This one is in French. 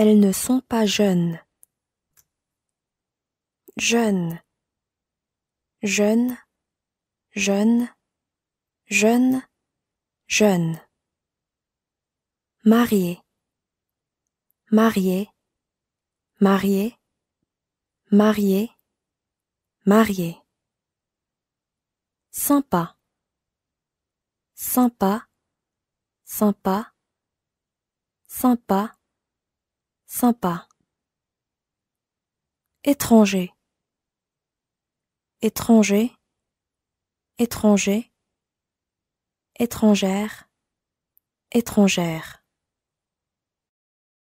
elles ne sont pas jeunes. Jeune, jeune, jeune, jeune, jeune. Marié, marié, marié, marié, marié. Sympa, sympa, sympa, sympa sympa, étranger, étranger, étranger, étrangère, étrangère.